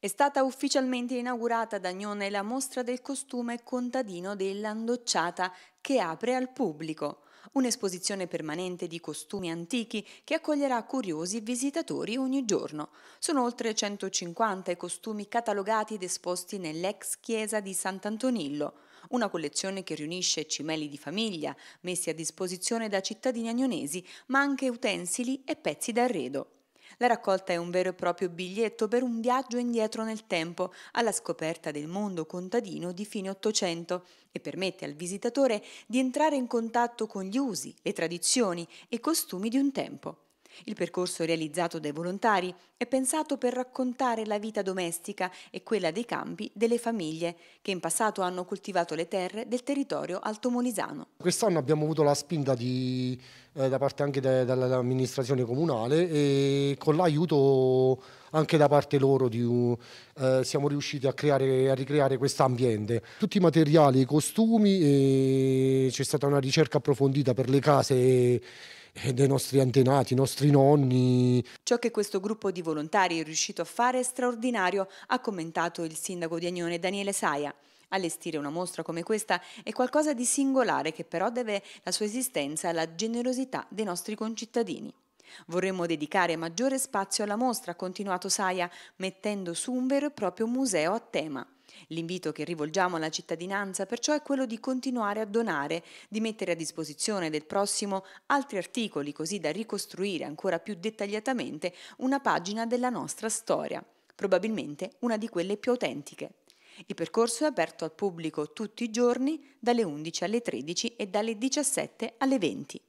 È stata ufficialmente inaugurata ad Agnone la mostra del costume contadino dell'Andocciata che apre al pubblico. Un'esposizione permanente di costumi antichi che accoglierà curiosi visitatori ogni giorno. Sono oltre 150 i costumi catalogati ed esposti nell'ex chiesa di Sant'Antonillo. Una collezione che riunisce cimeli di famiglia messi a disposizione da cittadini agnonesi, ma anche utensili e pezzi d'arredo. La raccolta è un vero e proprio biglietto per un viaggio indietro nel tempo, alla scoperta del mondo contadino di fine Ottocento e permette al visitatore di entrare in contatto con gli usi, le tradizioni e i costumi di un tempo. Il percorso realizzato dai volontari è pensato per raccontare la vita domestica e quella dei campi delle famiglie che in passato hanno coltivato le terre del territorio altomolisano. Quest'anno abbiamo avuto la spinta di, eh, da parte anche de, dell'amministrazione comunale e con l'aiuto anche da parte loro di, eh, siamo riusciti a, creare, a ricreare questo ambiente. Tutti i materiali, i costumi, c'è stata una ricerca approfondita per le case eh, dei nostri antenati, i nostri nonni. Ciò che questo gruppo di volontari è riuscito a fare è straordinario, ha commentato il sindaco di Agnone Daniele Saia. Allestire una mostra come questa è qualcosa di singolare che però deve la sua esistenza alla generosità dei nostri concittadini. Vorremmo dedicare maggiore spazio alla mostra, ha continuato Saia, mettendo su un vero e proprio museo a tema. L'invito che rivolgiamo alla cittadinanza perciò è quello di continuare a donare, di mettere a disposizione del prossimo altri articoli così da ricostruire ancora più dettagliatamente una pagina della nostra storia, probabilmente una di quelle più autentiche. Il percorso è aperto al pubblico tutti i giorni dalle 11 alle 13 e dalle 17 alle 20.